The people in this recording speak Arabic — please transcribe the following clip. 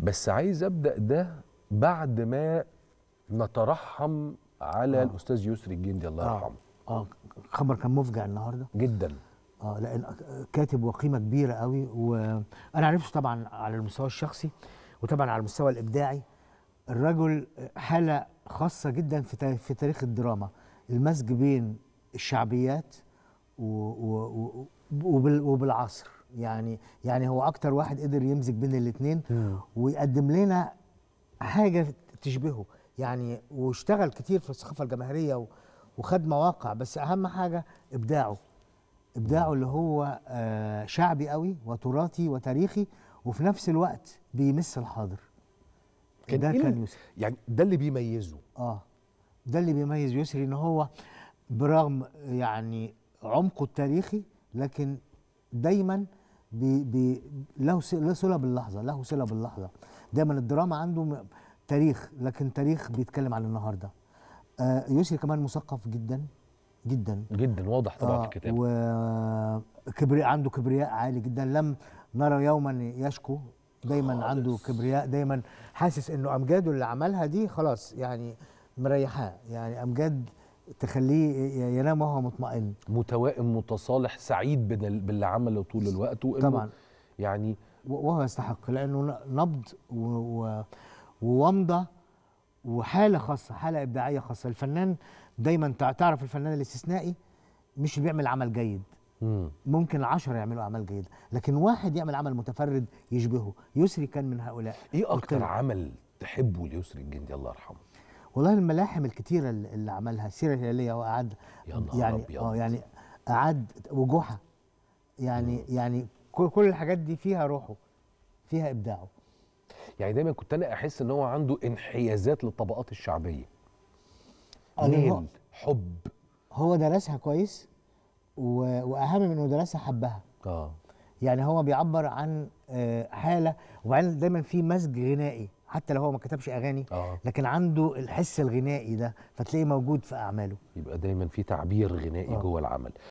بس عايز ابدا ده بعد ما نترحم على آه. الأستاذ يسري الجندي الله آه. يرحمه آه. اه خبر كان مفجع النهارده جدا اه لان كاتب وقيمه كبيره قوي وانا عرفته طبعا على المستوى الشخصي وطبعا على المستوى الابداعي الرجل حاله خاصه جدا في في تاريخ الدراما المزج بين الشعبيات و... و... و... وبالعصر يعني يعني هو اكتر واحد قدر يمزج بين الاثنين ويقدم لنا حاجه تشبهه يعني واشتغل كتير في الثقافه الجماهيريه وخد مواقع بس اهم حاجه ابداعه ابداعه اللي هو آه، شعبي قوي وتراثي وتاريخي وفي نفس الوقت بيمس الحاضر كان ده إيه كان يسري يعني ده اللي بيميزه اه ده اللي بيميز يسري ان هو برغم يعني عمقه التاريخي لكن دايما بي بي له له صله باللحظه له صله باللحظه دايما الدراما عنده تاريخ لكن تاريخ بيتكلم عن النهارده آه يسري كمان مثقف جدا جدا جدا واضح طبعا آه في الكتاب وكبرياء عنده كبرياء عالي جدا لم نرى يوما يشكو دايما خالص. عنده كبرياء دايما حاسس انه امجاده اللي عملها دي خلاص يعني مريحاه يعني امجاد تخليه ينام وهو مطمئن متوائم متصالح سعيد باللي عمله طول الوقت طبعا يعني وهو يستحق لانه نبض وومضه وحاله خاصه حاله ابداعيه خاصه الفنان دايما تعرف الفنان الاستثنائي مش بيعمل عمل جيد ممكن عشرة يعملوا اعمال جيده لكن واحد يعمل عمل متفرد يشبهه يسري كان من هؤلاء ايه اكتر عمل تحبه ليسري الجندي الله يرحمه والله الملاحم الكتيره اللي عملها السيره الهلاليه وقعد يعني اه يعني قعد وجوحه يعني مم. يعني كل الحاجات دي فيها روحه فيها ابداعه يعني دايما كنت انا احس ان هو عنده انحيازات للطبقات الشعبيه آه، ميل حب هو درسها كويس و... واهم من انه درسها حبها اه يعني هو بيعبر عن آه، حاله وبعدين دايما في مزج غنائي حتى لو هو ما كتبش اغاني آه. لكن عنده الحس الغنائي ده فتلاقيه موجود في اعماله يبقى دايما في تعبير غنائي آه. جوه العمل